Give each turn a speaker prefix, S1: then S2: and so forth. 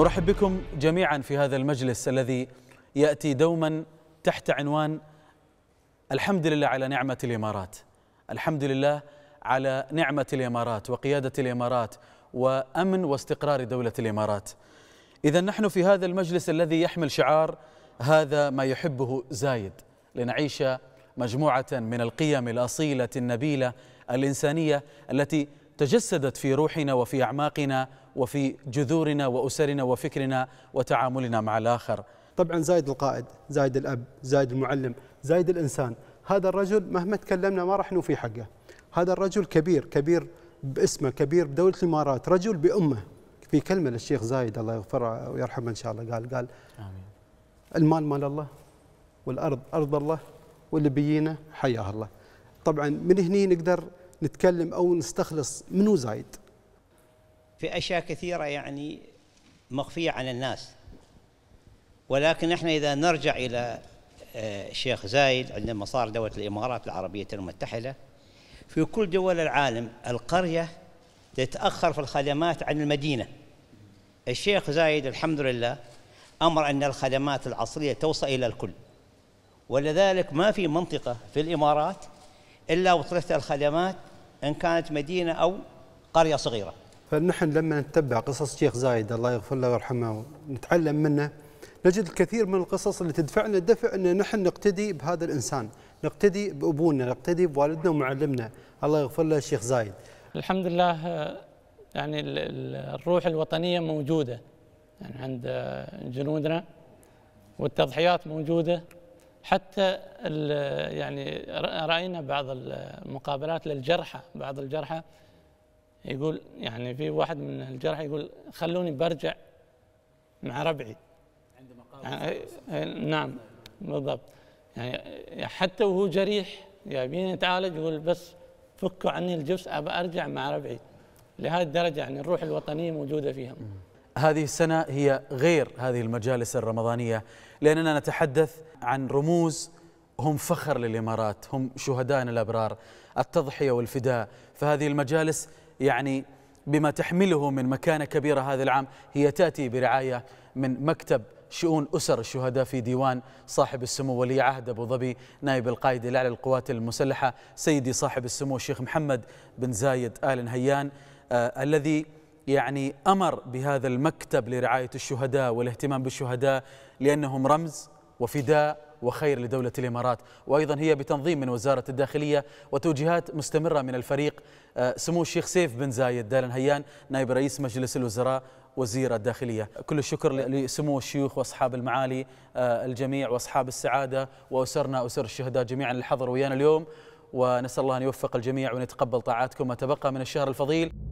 S1: نرحب بكم جميعا في هذا المجلس الذي ياتي دوما تحت عنوان الحمد لله على نعمه الامارات. الحمد لله على نعمه الامارات وقياده الامارات وامن واستقرار دوله الامارات. اذا نحن في هذا المجلس الذي يحمل شعار هذا ما يحبه زايد لنعيش مجموعه من القيم الاصيله النبيله الانسانيه التي تجسدت في روحنا وفي اعماقنا وفي جذورنا واسرنا وفكرنا وتعاملنا مع الاخر.
S2: طبعا زايد القائد، زايد الاب، زايد المعلم، زايد الانسان، هذا الرجل مهما تكلمنا ما راح نوفي حقه. هذا الرجل كبير، كبير باسمه، كبير بدوله الامارات، رجل بامه. في كلمه للشيخ زايد الله يغفره ويرحمه ان شاء الله قال قال امين. المال مال الله والارض ارض الله واللي بيينا حياه الله. طبعا من هني نقدر نتكلم أو نستخلص منو زايد
S3: في أشياء كثيرة يعني مخفية عن الناس ولكن احنا إذا نرجع إلى الشيخ آه، زايد عندما صار دولة الإمارات العربية المتحدة في كل دول العالم القرية تتأخر في الخدمات عن المدينة الشيخ زايد الحمد لله أمر أن الخدمات العصرية توصل إلى الكل ولذلك ما في منطقة في الإمارات إلا وصلت الخدمات إن كانت مدينة أو قرية صغيرة
S2: فنحن لما نتبع قصص شيخ زايد الله يغفر له ويرحمه ونتعلم منه نجد الكثير من القصص اللي تدفعنا الدفع ان نحن نقتدي بهذا الانسان، نقتدي بابونا، نقتدي بوالدنا ومعلمنا، الله يغفر له الشيخ زايد.
S4: الحمد لله يعني الروح الوطنيه موجوده يعني عند جنودنا والتضحيات موجوده حتى يعني راينا بعض المقابلات للجرحى بعض الجرحى يقول يعني في واحد من الجرحى يقول خلوني برجع مع ربعي عند يعني إيه، إيه، نعم بالضبط يعني حتى وهو جريح يبين يتعالج يقول بس فكوا عني الجبس ابى ارجع مع ربعي لهذه الدرجه يعني الروح الوطنيه موجوده فيهم
S1: هذه السنة هي غير هذه المجالس الرمضانية لأننا نتحدث عن رموز هم فخر للإمارات هم شهدائنا الأبرار التضحية والفداء فهذه المجالس يعني بما تحمله من مكانة كبيرة هذا العام هي تأتي برعاية من مكتب شؤون أسر الشهداء في ديوان صاحب السمو ولي عهد أبو ظبي نائب القائد الأعلى للقوات المسلحة سيدي صاحب السمو الشيخ محمد بن زايد آل نهيان آه الذي يعني أمر بهذا المكتب لرعاية الشهداء والاهتمام بالشهداء لأنهم رمز وفداء وخير لدولة الإمارات وأيضا هي بتنظيم من وزارة الداخلية وتوجيهات مستمرة من الفريق آه، سمو الشيخ سيف بن زايد دال هيان نائب رئيس مجلس الوزراء وزير الداخلية كل الشكر لسمو الشيوخ وأصحاب المعالي آه، الجميع وأصحاب السعادة وأسرنا أسر الشهداء جميعا اللي ويانا اليوم ونسأل الله أن يوفق الجميع ونتقبل طاعاتكم ما تبقى من الشهر الفضيل